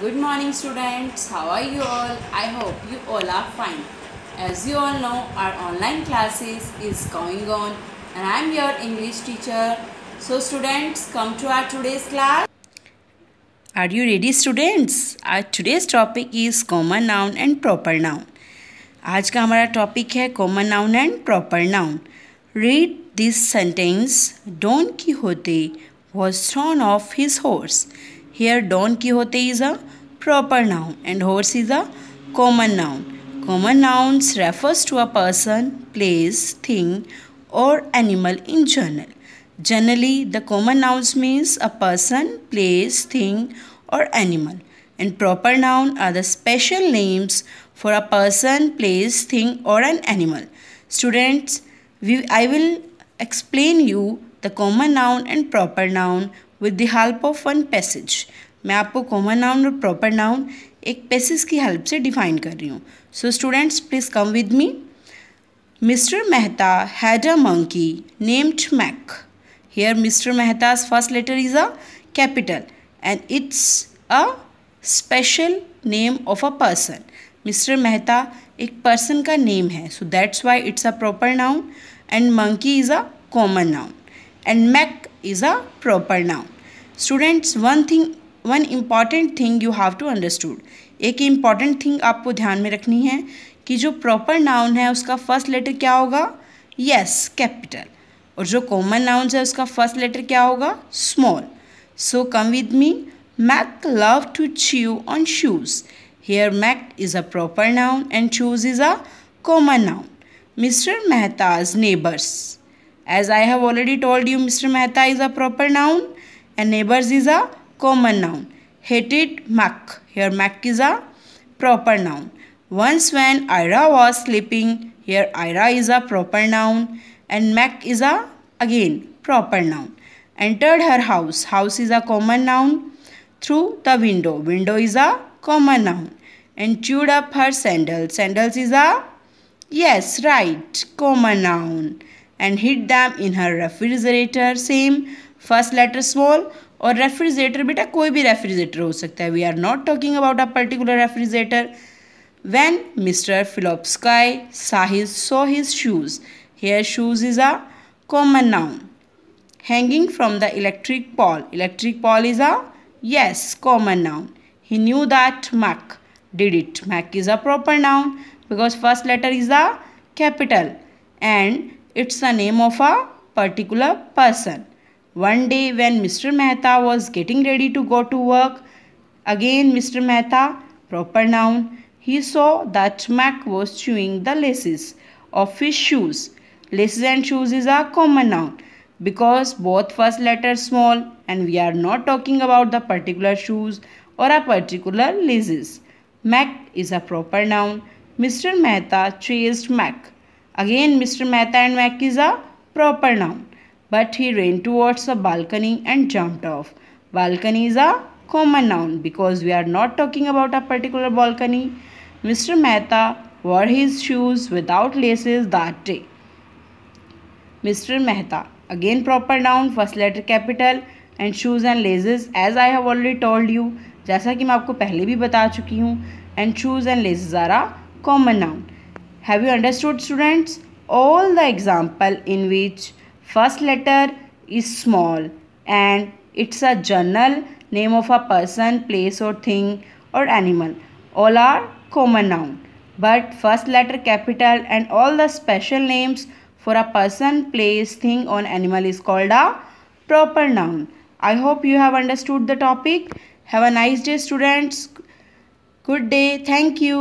Good morning students. How are you all? I hope you all are fine. As you all know, our online classes is going on and I am your English teacher. So students, come to our today's class. Are you ready students? Our today's topic is common noun and proper noun. आज का हमारा topic है common noun and proper noun read this sentence Don Quixote was thrown off his horse here Don Quixote is a proper noun and horse is a common noun. Common nouns refers to a person, place, thing or animal in general. Generally, the common nouns means a person, place, thing or animal. And proper noun are the special names for a person, place, thing or an animal. Students, we, I will explain you the common noun and proper noun with the help of one passage मैं आपको common noun और proper noun एक passage की help से define कर रही हूँ so students please come with me mister Mehta had a monkey named Mac here mister Mehta's first letter is a capital and it's a special name of a person mister Mehta एक person का name है so that's why it's a proper noun and monkey is a common noun and Mac is a proper noun students one thing one important thing you have to understood एक important thing आपको ध्यान में रखनी है कि जो proper noun है उसका फर्स्ट लेटर क्या होगा यस yes, कैपिटल और जो कॉमन नाउन्स है उसका फर्स्ट लेटर क्या होगा small so come with me Mac love to chew on shoes here Mac is a proper noun and shoes is a common noun mister Mehta's neighbours As I have already told you, Mr. Mehta is a proper noun and neighbors is a common noun. Hated Mac. Here Mac is a proper noun. Once when Ira was sleeping, here Ira is a proper noun and Mac is a again proper noun. Entered her house. House is a common noun. Through the window. Window is a common noun. And chewed up her sandals. Sandals is a yes, right, common noun and hid them in her refrigerator same first letter small Or refrigerator, beta, कोई भी refrigerator हो सकता है We are not talking about a particular refrigerator. when Mr. Philopsky Sahis saw his shoes. Here shoes is a common noun. Hanging from the electric pole. Electric pole is a yes common noun. He knew that Mac did it. Mac is a proper noun because first letter is a capital and it's the name of a particular person. One day when Mr. Mehta was getting ready to go to work, again Mr. Mehta, proper noun, he saw that Mac was chewing the laces of his shoes. Laces and shoes is a common noun because both first letters small and we are not talking about the particular shoes or a particular laces. Mac is a proper noun. Mr. Mehta chased Mac. Again mister Mehta and Mac is a proper noun but he ran towards a balcony and jumped off balcony is a common noun because we are not talking about a particular balcony mister Mehta wore his shoes without laces that day mister Mehta again proper noun first letter capital and shoes and laces as I have already told you जैसा कि मैं आपको पहले भी बता चुकी हूँ and shoes and laces are a common noun Have you understood students? All the example in which first letter is small and it's a journal name of a person, place or thing or animal. All are common noun. But first letter capital and all the special names for a person, place, thing or animal is called a proper noun. I hope you have understood the topic. Have a nice day students. Good day. Thank you.